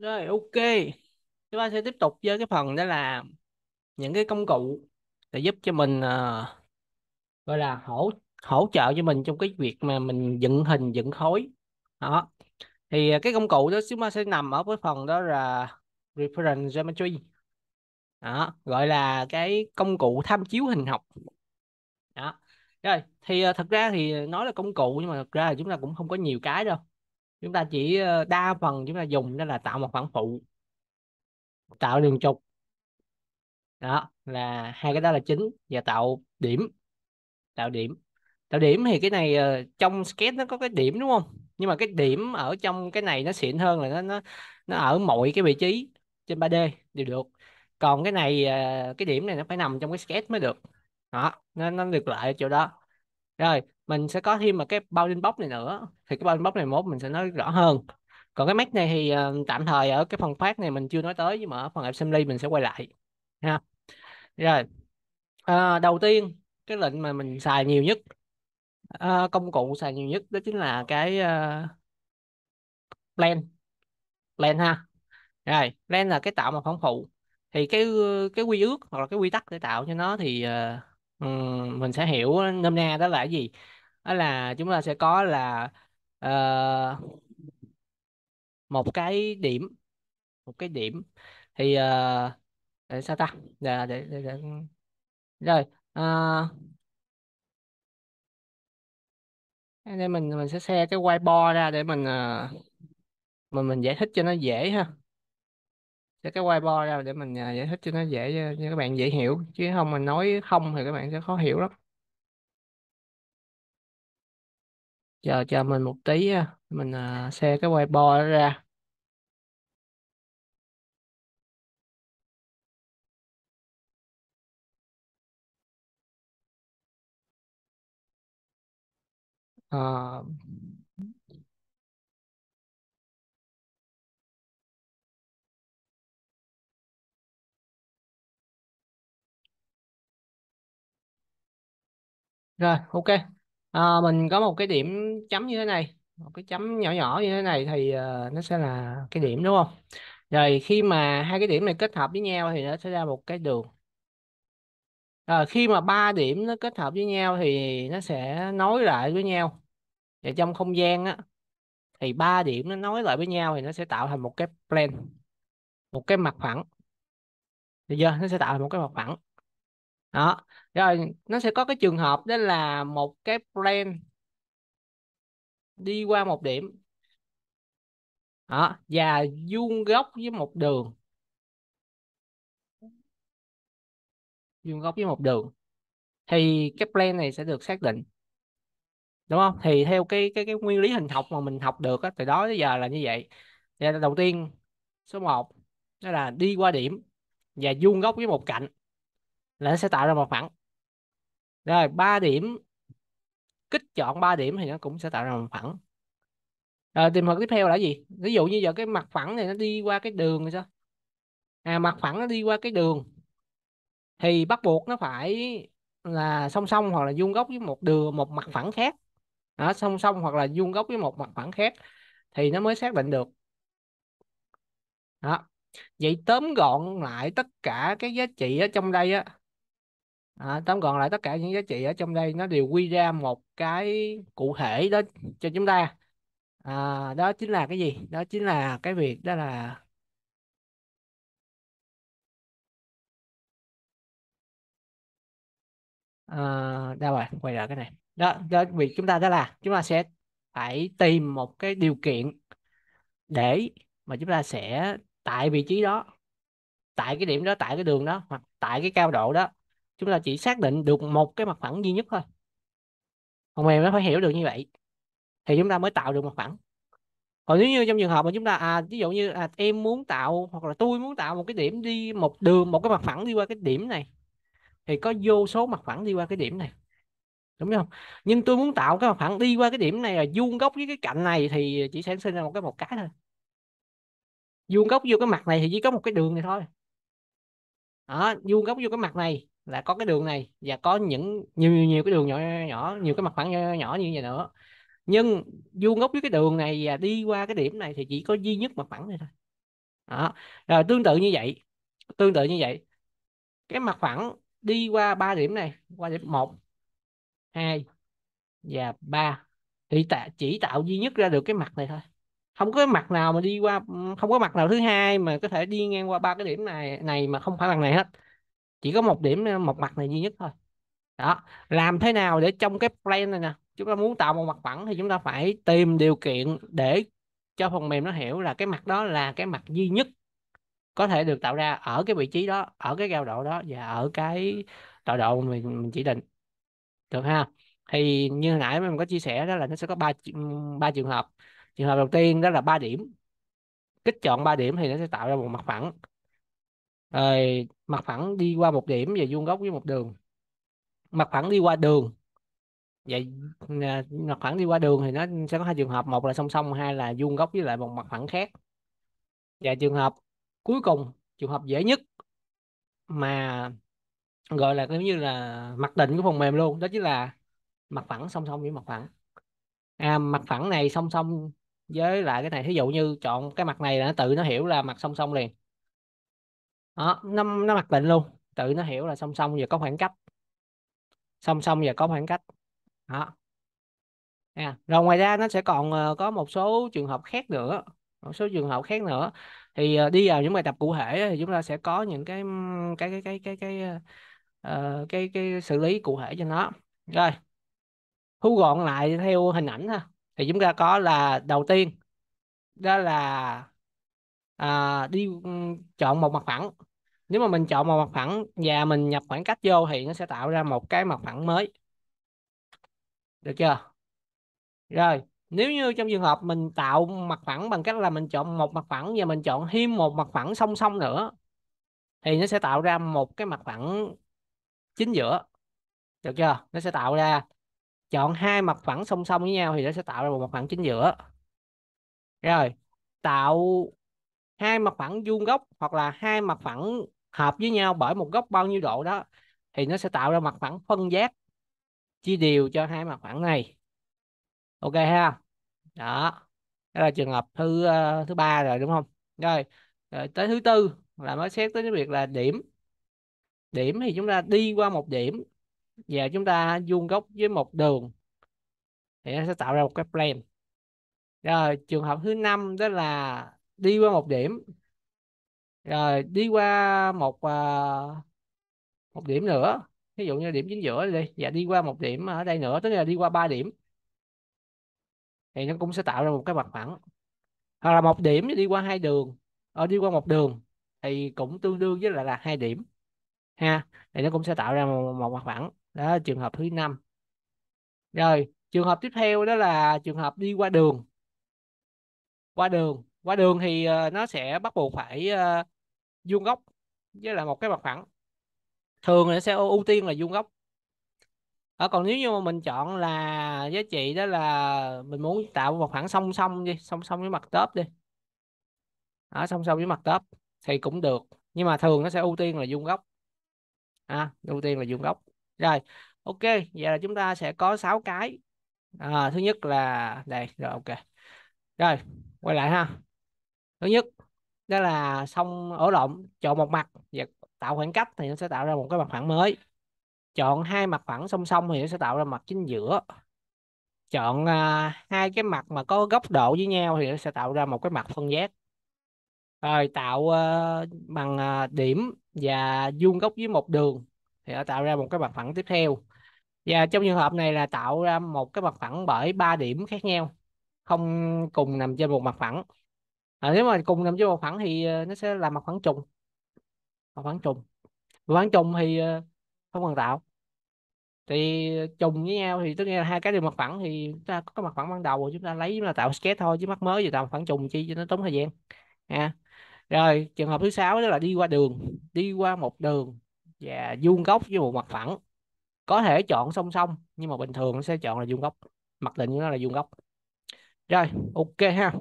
Rồi ok. Chúng ta sẽ tiếp tục với cái phần đó là những cái công cụ để giúp cho mình à, gọi là hỗ hỗ trợ cho mình trong cái việc mà mình dựng hình dựng khối. Đó. Thì ờ, cái công cụ đó chúng ta sẽ nằm ở cái phần đó là reference geometry. Đó, gọi là cái công cụ tham chiếu hình học. Đó. Rồi, thì ờ, thật ra thì nói là công cụ nhưng mà thật ra là chúng ta cũng không có nhiều cái đâu chúng ta chỉ ờ, đa phần chúng ta dùng đó là tạo một phản phụ tạo đường trục đó là hai cái đó là chính và tạo điểm tạo điểm tạo điểm thì cái này ờ, trong sketch nó có cái điểm đúng không nhưng mà cái điểm ở trong cái này nó xịn hơn là nó nó nó ở mọi cái vị trí trên 3D đều được còn cái này ờ, cái điểm này nó phải nằm trong cái sketch mới được đó nó nó được lại chỗ đó rồi mình sẽ có thêm một cái bao inbox này nữa thì cái bao inbox này mốt mình sẽ nói rõ hơn còn cái mac này thì uh, tạm thời ở cái phần phát này mình chưa nói tới nhưng mà ở phần assembly mình sẽ quay lại ha rồi à, đầu tiên cái lệnh mà mình xài nhiều nhất à, công cụ xài nhiều nhất đó chính là cái uh, plan plan ha rồi plan là cái tạo một phong phụ thì cái cái quy ước hoặc là cái quy tắc để tạo cho nó thì uh, mình sẽ hiểu nôm na đó là cái gì đó là chúng ta sẽ có là ờ, một cái điểm một cái điểm thì ờ, để sao ta để, dạ, để, để, để. rồi ờ, đây mình mình sẽ share cái whiteboard ra để mình ờ, mình mình giải thích cho nó dễ ha sẽ cái whiteboard ra để mình à, giải thích cho nó dễ cho, ờ, cho các bạn dễ hiểu chứ không mình nói không thì các bạn sẽ khó hiểu lắm chờ chờ mình một tí mình à, xe cái whiteboard ra à, Rồi, ok. À, mình có một cái điểm chấm như thế này, một cái chấm nhỏ nhỏ như thế này thì ờ, nó sẽ là cái điểm đúng không? Rồi khi mà hai cái điểm này kết hợp với nhau thì nó sẽ ra một cái đường. Rồi ờ, khi mà ba điểm nó kết hợp với nhau thì nó sẽ nối lại với nhau. Và trong không gian á thì ba điểm nó nối lại với nhau thì nó sẽ tạo thành một cái plane, một cái mặt phẳng. bây giờ Nó sẽ tạo thành một cái mặt phẳng đó rồi nó sẽ có cái trường hợp đó là một cái plan đi qua một điểm đó và vuông góc với một đường vuông góc với một đường thì cái plan này sẽ được xác định đúng không thì theo cái cái cái nguyên lý hình học mà mình học được á từ đó tới giờ là như vậy thì đầu tiên số 1 đó là đi qua điểm và vuông góc với một cạnh là nó sẽ tạo ra một phẳng rồi ba điểm kích chọn 3 điểm thì nó cũng sẽ tạo ra một phẳng rồi tìm hợp tiếp theo là gì ví dụ như giờ cái mặt phẳng này nó đi qua cái đường thì sao à mặt phẳng nó đi qua cái đường thì bắt buộc nó phải là song song hoặc là vuông góc với một đường một mặt phẳng khác đó, song song hoặc là vuông góc với một mặt phẳng khác thì nó mới xác định được đó vậy tóm gọn lại tất cả các giá trị ở trong đây á à, tóm gọn lại tất cả những giá trị ở trong đây nó đều quy ra một cái cụ thể đó cho chúng ta à, đó chính là cái gì đó chính là cái việc đó là à, đâu rồi quay lại cái này đó, đó việc chúng ta đó là chúng ta sẽ phải tìm một cái điều kiện để mà chúng ta sẽ tại vị trí đó tại cái điểm đó tại cái đường đó hoặc tại cái cao độ đó chúng ta chỉ xác định được một cái mặt phẳng duy nhất thôi phần mềm nó phải hiểu được như vậy thì chúng ta mới tạo được mặt phẳng còn nếu như trong trường hợp mà chúng ta à, ví dụ như à, em muốn tạo hoặc là tôi muốn tạo một cái điểm đi một đường một cái mặt phẳng đi qua cái điểm này thì có vô số mặt phẳng đi qua cái điểm này đúng không nhưng tôi muốn tạo cái mặt phẳng đi qua cái điểm này là vuông góc với cái cạnh này thì chỉ sản sinh ra một cái một cái thôi vuông góc vô cái mặt này thì chỉ có một cái đường này thôi đó vuông góc vô cái mặt này là có cái đường này và có những nhiều nhiều, nhiều cái đường nhỏ nhỏ nhiều cái mặt phẳng nhỏ, nhỏ như vậy nữa nhưng vuông góc với cái đường này và đi qua cái điểm này thì chỉ có duy nhất mặt phẳng này thôi đó. rồi tương tự như vậy tương tự như vậy cái mặt phẳng đi qua ba điểm này qua điểm một hai và ba thì tạ, chỉ tạo duy nhất ra được cái mặt này thôi không có mặt nào mà đi qua không có mặt nào thứ hai mà có thể đi ngang qua ba cái điểm này này mà không phải bằng này hết chỉ có một điểm ờ, một mặt này duy nhất thôi đó làm thế nào để trong cái plan này nè chúng ta muốn tạo một mặt phẳng thì chúng ta phải tìm điều kiện để cho phần mềm nó hiểu là cái mặt đó là cái mặt duy nhất có thể được tạo ra ở cái vị trí đó ở cái cao độ đó và ở cái tọa độ mình, mình chỉ định được ha thì như hồi nãy mình có chia sẻ đó là nó sẽ có ba ừ, ba trường hợp trường hợp đầu tiên đó là ba điểm kích chọn ba điểm thì nó sẽ tạo ra một mặt phẳng rồi ờ, mặt phẳng đi qua một điểm và vuông góc với một đường mặt phẳng đi qua đường vậy à, mặt phẳng đi qua đường thì nó sẽ có hai trường hợp một là song song hai là vuông góc với lại một mặt phẳng khác và trường hợp cuối cùng trường hợp dễ nhất mà gọi là giống như là mặc định của phần mềm luôn đó chính là mặt phẳng song song với mặt phẳng à, mặt phẳng này song song với lại cái này thí dụ như chọn cái mặt này là nó tự nó hiểu là mặt song song liền đó, nó, nó mặc định luôn tự nó hiểu là song song và có khoảng cách song song và có khoảng cách đó à, rồi ngoài ra nó sẽ còn ờ, có một số trường hợp khác nữa một số trường hợp khác nữa thì ờ, đi vào những bài tập cụ thể thì chúng ta sẽ có những cái cái cái cái cái cái uh, cái, cái xử lý cụ thể cho nó rồi thu gọn lại theo hình ảnh ha thì chúng ta có là đầu tiên đó là à, đi chọn một mặt phẳng nếu mà mình chọn một mặt phẳng và mình nhập khoảng cách vô thì nó sẽ tạo ra một cái mặt phẳng mới được chưa rồi nếu như trong trường hợp mình tạo mặt phẳng bằng cách là mình chọn một mặt phẳng và mình chọn thêm một mặt phẳng song song nữa thì nó sẽ tạo ra một cái mặt phẳng chính giữa được chưa nó sẽ tạo ra chọn hai mặt phẳng song song với nhau thì nó sẽ tạo ra một mặt phẳng chính giữa rồi tạo hai mặt phẳng vuông góc hoặc là hai mặt phẳng hợp với nhau bởi một góc bao nhiêu độ đó thì nó sẽ tạo ra mặt phẳng phân giác chia đều cho hai mặt phẳng này ok ha đó đó là trường hợp thứ uh, thứ ba rồi đúng không rồi, rồi tới thứ tư là mới xét tới cái việc là điểm điểm thì chúng ta đi qua một điểm và chúng ta vuông góc với một đường thì nó sẽ tạo ra một cái plane rồi trường hợp thứ năm đó là đi qua một điểm rồi đi qua một à, một điểm nữa ví dụ như điểm chính giữa đi và dạ, đi qua một điểm ở đây nữa tức là đi qua ba điểm thì nó cũng sẽ tạo ra một cái mặt phẳng hoặc là một điểm đi qua hai đường ở ờ, đi qua một đường thì cũng tương đương với lại là hai điểm ha thì nó cũng sẽ tạo ra một, mặt phẳng đó là trường hợp thứ năm rồi trường hợp tiếp theo đó là trường hợp đi qua đường qua đường qua đường thì ờ, nó sẽ bắt buộc phải ờ, vuông góc với là một cái mặt phẳng thường là sẽ ưu tiên là vuông góc ở ờ, còn nếu như mà mình chọn là giá trị đó là mình muốn tạo một khoảng song song đi song song với mặt tớp đi ở song song với mặt tớp thì cũng được nhưng mà thường nó sẽ ưu tiên là vuông góc à, ưu tiên là vuông góc rồi ok vậy là chúng ta sẽ có 6 cái à, thứ nhất là đây rồi ok rồi quay lại ha thứ nhất đó là xong ổ lộn chọn một mặt và tạo khoảng cách thì nó sẽ tạo ra một cái mặt phẳng mới chọn hai mặt phẳng song song thì nó sẽ tạo ra mặt chính giữa chọn uh, hai cái mặt mà có góc độ với nhau thì nó sẽ tạo ra một cái mặt phân giác rồi tạo uh, bằng uh, điểm và vuông góc với một đường thì nó tạo ra một cái mặt phẳng tiếp theo và trong trường hợp này là tạo ra một cái mặt phẳng bởi ba điểm khác nhau không cùng nằm trên một mặt phẳng à, nếu mà cùng nằm dưới một phẳng thì ờ, nó sẽ là mặt phẳng trùng mặt phẳng trùng mặt phẳng trùng thì ờ, không cần tạo thì ờ, trùng với nhau thì tất nhiên là hai cái đều mặt phẳng thì chúng ta có cái mặt phẳng ban đầu chúng ta lấy là tạo sketch thôi chứ mắc mới gì tạo mặt phẳng trùng chi cho nó tốn thời gian à. rồi trường hợp thứ sáu đó là đi qua đường đi qua một đường và vuông góc với một mặt phẳng có thể chọn song song nhưng mà bình thường nó sẽ chọn là vuông góc mặc định nó là vuông góc rồi ok ha